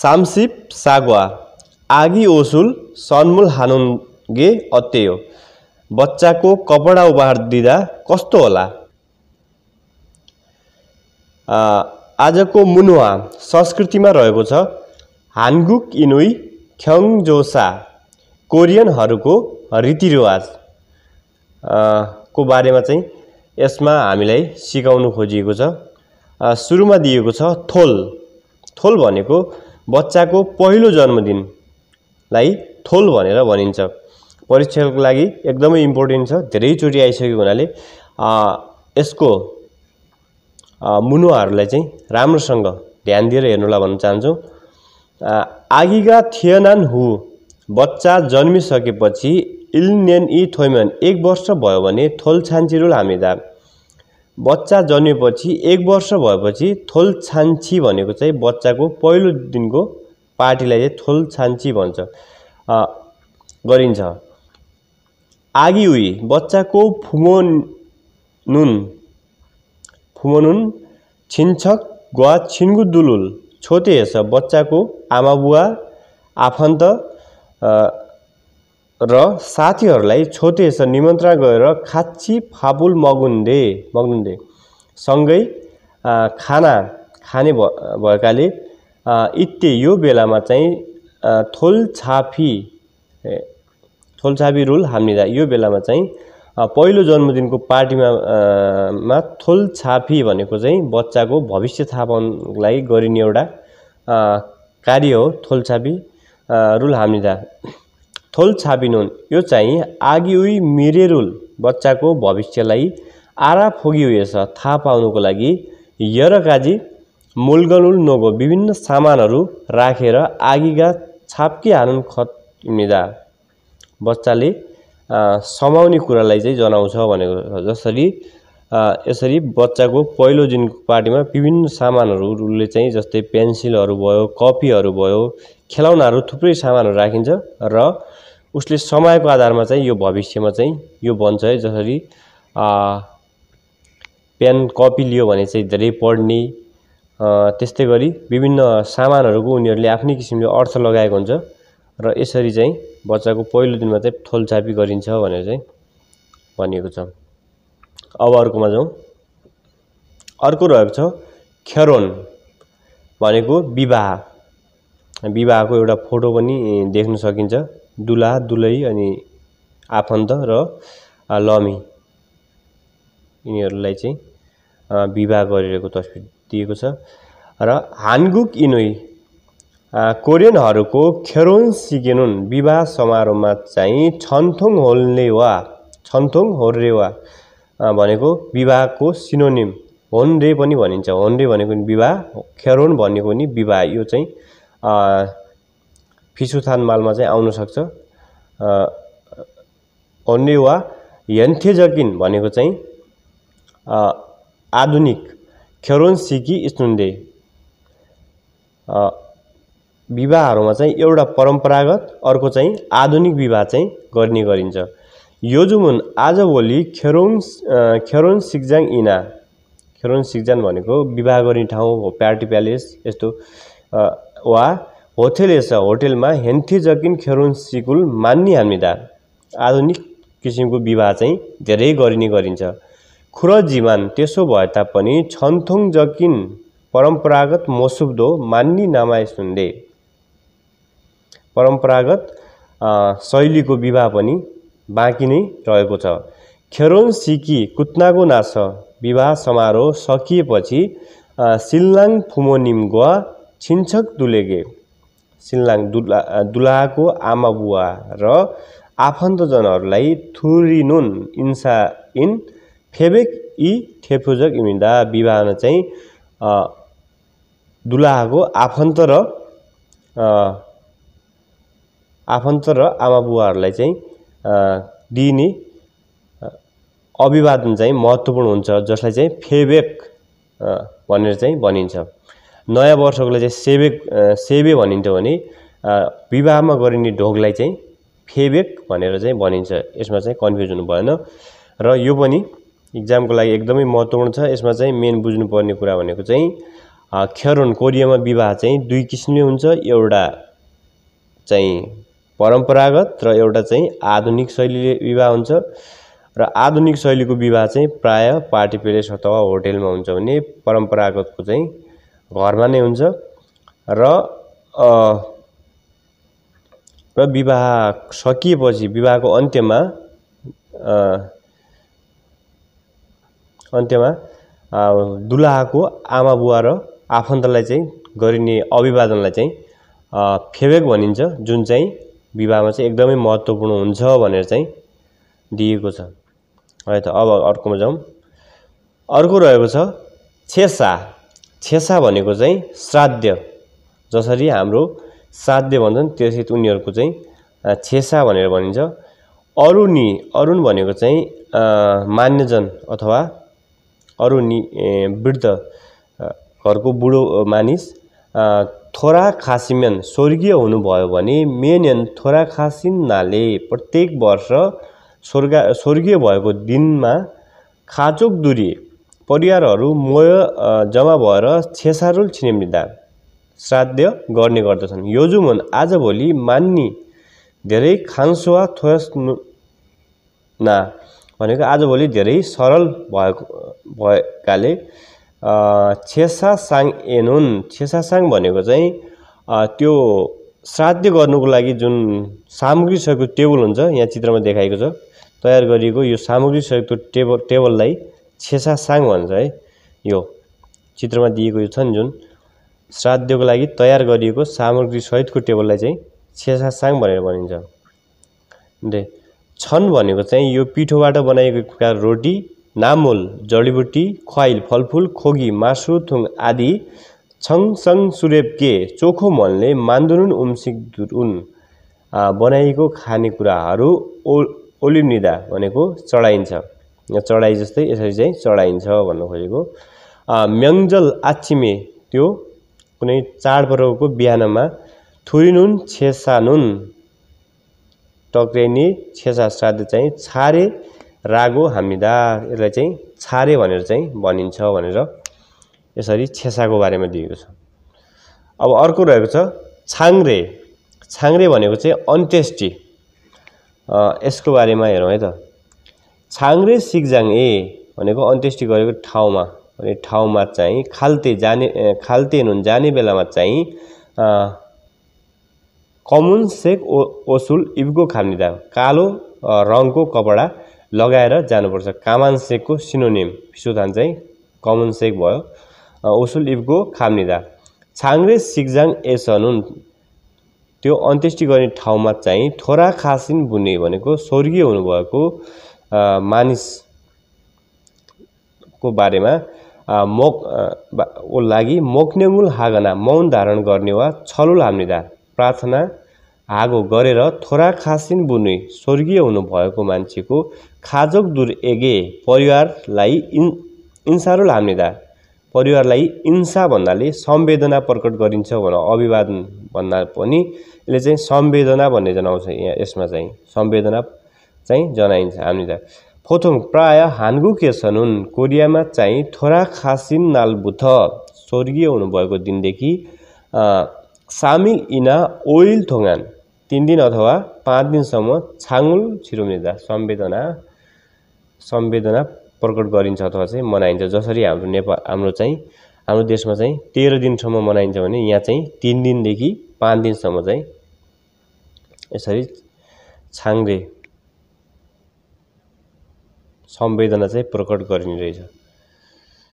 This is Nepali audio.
सामसिप सागवा आगी ओसुल सन्मुल हानुङ्गे अत्यो बच्चाको कपडा उपहार दिँदा कस्तो होला आजको मुनुवा संस्कृतिमा रहेको छ हानगुक इनुई ख्यङजोसा कोरियनहरूको रीतिरिवाज को बारेमा चाहिँ यसमा हामीलाई सिकाउनु खोजिएको छ सुरुमा दिएको छ थोल थोल भनेको बच्चाको पहिलो जन्मदिनलाई थोल भनेर भनिन्छ परीक्षाको लागि एकदमै इम्पोर्टेन्ट छ धेरैचोटि आइसकेको हुनाले यसको मुनुवाहरूलाई चाहिँ राम्रोसँग ध्यान दिएर हेर्नुलाई भन्न चाहन्छौँ आगिगा थिएनन् हु बच्चा जन्मिसकेपछि इल्नेन इ थोइमेन एक वर्ष भयो भने थोल छान्चिरुल हामीदा बच्चा जन्मेपछि एक वर्ष भएपछि थोल छान्छी भनेको चाहिँ बच्चाको पहिलो दिनको पार्टीलाई चाहिँ थोल छान्छी भन्छ गरिन्छ आगी उही बच्चाको फुमो फुमोनुन छिन्छक गुवा छिन्गु दुलुल छोते हेर्छ बच्चाको आमा बुवा आफन्त र साथीहरूलाई छोटेस निमन्त्रणा गरेर खाची फाबुल मगुन्दे मगुन्डे सँगै खाना खाने भएकाले इत्ते यो बेलामा चाहिँ थोलछापी थोलछापी रुल हामीलाई यो बेलामा चाहिँ पहिलो जन्मदिनको पार्टीमा मा थोलछापी भनेको चाहिँ बच्चाको भविष्य थाहा पाउनको लागि गरिने एउटा कार्य हो थोलछापी रुल हामीदा थोल थोल्छाबिनोन यो चाहिँ आगिउई मिरेरुल बच्चाको भविष्यलाई आरा फोगी फोगिउएछ थाहा पाउनुको लागि यरकाजी मुलगलुल नोगो विभिन्न सामानहरू राखेर आगीका छाप्की खत मिदा बच्चाले समाउने कुरालाई चाहिँ जनाउँछ भनेको जसरी यसरी बच्चाको पहिलो दिनको पार्टीमा विभिन्न सामानहरूले चाहिँ जस्तै पेन्सिलहरू भयो कपीहरू भयो खेलौनाहरू थुप्रै सामानहरू राखिन्छ र उसले समयको आधारमा चाहिँ यो भविष्यमा चाहिँ यो बन्छ है जसरी पेन कपी लियो भने चाहिँ धेरै पढ्ने त्यस्तै गरी विभिन्न सामानहरूको उनीहरूले आफ्नै किसिमले अर्थ लगाएको हुन्छ र यसरी चाहिँ बच्चाको पहिलो दिनमा चाहिँ थोलछापी गरिन्छ भनेर चाहिँ भनिएको छ अब अर्कोमा जाउँ अर्को रहेको छ खेरोन भनेको विवाह विवाहको एउटा फोटो पनि देख्न सकिन्छ दुला दुलही अनि आफन्त र लमी यिनीहरूलाई चाहिँ विवाह गरिरहेको तस्विर दिएको छ र हानगुक इनोई कोरियनहरूको खेरोन सिगेनोन विवाह समारोहमा चाहिँ छन्थोङ होल्नेवा छन्थोङ होर्रेवा भनेको विवाहको सिनोनिम होनरे पनि भनिन्छ होनरे भनेको विवाह खेरोन भनेको नि विवाह यो चाहिँ फिसुथान मालमा चाहिँ आउन आउनसक्छ अन्य वा यन्थेजकिन भनेको चाहिँ आधुनिक खेरोन सिकी स्नुन्डे विवाहहरूमा चाहिँ एउटा परम्परागत अर्को चाहिँ आधुनिक विवाह चाहिँ गर्ने गरिन्छ यो जुमुन आजभोलि खेरोन खेरोन सिक्जाङ इना खेरोन सिक्जाङ भनेको विवाह गर्ने ठाउँ हो प्यार्टी प्यालेस यस्तो वा होटेल होटेलेसा होटेलमा हेन्थी जकिन खेरुन सिकुल मान्नी हामीदा आधुनिक किसिमको विवाह चाहिँ धेरै गरिने गरिन्छ खुर जीवन त्यसो भए तापनि छन्थुङ जकिन परम्परागत मोसुब्दो मान्नी नामा सुन्दे परम्परागत शैलीको विवाह पनि बाँकी नै रहेको छ खेरोन सिकी कुत्नाको नास विवाह समारोह सकिएपछि सिल्लाङ फुमोनिम गुवा छिन्छक दुलेगे सिन्लाङ दुला दुलाको आमा बुवा र आफन्तजनहरूलाई थुरिनुन इन्सा इन फेबेक इ ठेफुजक इमिन्दा विवाह चाहिँ दुलाहको आफन्त र आफन्त र आमा बुवाहरूलाई चाहिँ दिइने अभिवादन चाहिँ महत्त्वपूर्ण हुन्छ जसलाई चाहिँ फेबेक भनेर चाहिँ भनिन्छ नयाँ वर्षकोलाई चाहिँ सेबेक सेबे भनिन्छ भने विवाहमा गरिने ढोगलाई चाहिँ फेबेक भनेर चाहिँ भनिन्छ यसमा चाहिँ कन्फ्युज हुनु भएन र यो पनि इक्जामको लागि एकदमै महत्त्वपूर्ण छ यसमा चाहिँ मेन बुझ्नुपर्ने कुरा भनेको चाहिँ खेरोन कोरियामा विवाह चाहिँ दुई किसिमले हुन्छ एउटा चाहिँ परम्परागत र एउटा चाहिँ आधुनिक शैलीले विवाह हुन्छ र आधुनिक शैलीको विवाह चाहिँ प्रायः पार्टी प्लेस अथवा होटेलमा हुन्छ भने परम्परागतको चाहिँ घरमा नै हुन्छ र र विवाह सकिएपछि विवाहको अन्त्यमा अन्त्यमा दुलाहाको आमा बुवा र आफन्तलाई चाहिँ गरिने अभिवादनलाई चाहिँ फेबेक भनिन्छ जुन चाहिँ विवाहमा चाहिँ एकदमै महत्त्वपूर्ण हुन्छ भनेर चाहिँ दिएको छ है त अब अर्कोमा जाउँ अर्को रहेको छ छेसा छेसा भनेको चाहिँ श्राद्ध जसरी हाम्रो श्राद्ध भन्छन् त्यसरी उनीहरूको चाहिँ छेसा भनेर भनिन्छ अरुणी अरुण भनेको चाहिँ मान्यजन अथवा अरुणी वृद्ध घरको बुढो मानिस थोरा खासिम्यान स्वर्गीय हुनुभयो भने मेनयन थोरा खासिन्नाले प्रत्येक वर्ष स्वर्ग स्वर्गीय भएको दिनमा खाचोक दुरी परिवारहरू मोय जमा भएर छेसारुल छिनेमिदा श्राद्ध गर्ने गर्दछन् योजु मन आजभोलि मान्ने धेरै खान्सुवा थोस ना भनेको आजभोलि धेरै सरल भएको भएकाले छेसा साङ एनुन छेसा साङ भनेको चाहिँ त्यो श्राद्ध गर्नुको लागि जुन सामग्री सहितको टेबल हुन्छ यहाँ चित्रमा देखाएको छ तयार गरिएको यो सामग्री सहितको टेबल टेबललाई छेसा साङ भन्छ है यो चित्रमा दिएको यो छन् जुन श्राद्धको लागि तयार गरिएको सामग्री सहितको टेबललाई चाहिँ छेसा साङ भनेर भनिन्छ दे छन् भनेको चाहिँ यो पिठोबाट बनाइएको रोटी नामोल जडीबुटी ख्वाइल फलफुल खोगी मासु थुङ आदि छङ छङसङ के चोखो मनले मान्दुरुन उम्सिदुरुन बनाइएको खानेकुराहरू ओ ओलिनिदा भनेको चढाइन्छ चढाइ जस्तै यसरी चाहिँ चढाइन्छ भन्न खोजेको म्याङ्जल आछिमे त्यो कुनै चाडपर्वको बिहानमा थुरिनुन नुन टक्रेनी छेसा श्राद्ध चाहिँ छारे रागो हामीदा यसलाई चाहिँ छारे भनेर चाहिँ भनिन्छ भनेर यसरी छेसाको बारेमा दिएको छ अब अर्को रहेको छ छाङ्रे छाङ्रे भनेको चाहिँ अन्त्येष्टि यसको बारेमा हेरौँ है त छाङ्रे सिक्जाङ ए भनेको अन्त्येष्टि गरेको ठाउँमा भने ठाउँमा चाहिँ खाल्ते जाने खाल्ते नुन जाने बेलामा चाहिँ कमुन सेक ओ ओसुल इब्गो खाम्निदा कालो रङको कपडा लगाएर जानुपर्छ कामान सेकको सिनोनिम फिसोधान चाहिँ कमुन सेक भयो ओसुल इब्गो खाम्निदा छाङ्रे सिक्जाङ एसनुन त्यो अन्त्येष्टि गर्ने ठाउँमा चाहिँ थोरा खासिन बुने भनेको स्वर्गीय हुनुभएको मानिसको बारेमा मोक को लागि मोक्नेमुल हागना मौन धारण गर्ने वा छलुल हाम्निदा प्रार्थना आगो गरेर थोरा खासिन बुने स्वर्गीय हुनुभएको मान्छेको खाजोक दुर एगे परिवारलाई इन् इन्सारो हाम्निदा परिवारलाई इन्सा भन्नाले संवेदना प्रकट गरिन्छ भनेर अभिवादन भन्दा पनि यसले चाहिँ संवेदना भन्ने जनाउँछ यहाँ यसमा चाहिँ संवेदना चाहिँ जनाइन्छ हामीलाई फोथुङ प्राय हान्गु केसन हुन् कोरियामा चाहिँ थोरा खासिन नालबुथ स्वर्गीय हुनुभएको दिनदेखि सामिल इना ओइल थोङान तिन दिन अथवा पाँच दिनसम्म छाङुल छिरुमिदा संवेदना संवेदना प्रकट गरिन्छ अथवा चाहिँ मनाइन्छ जसरी हाम्रो नेपाल हाम्रो चाहिँ हाम्रो देशमा चाहिँ तेह्र दिनसम्म मनाइन्छ भने यहाँ चाहिँ तिन दिनदेखि पाँच दिनसम्म चाहिँ यसरी छाङ्रे संवेदना चाहिँ प्रकट गरिने रहेछ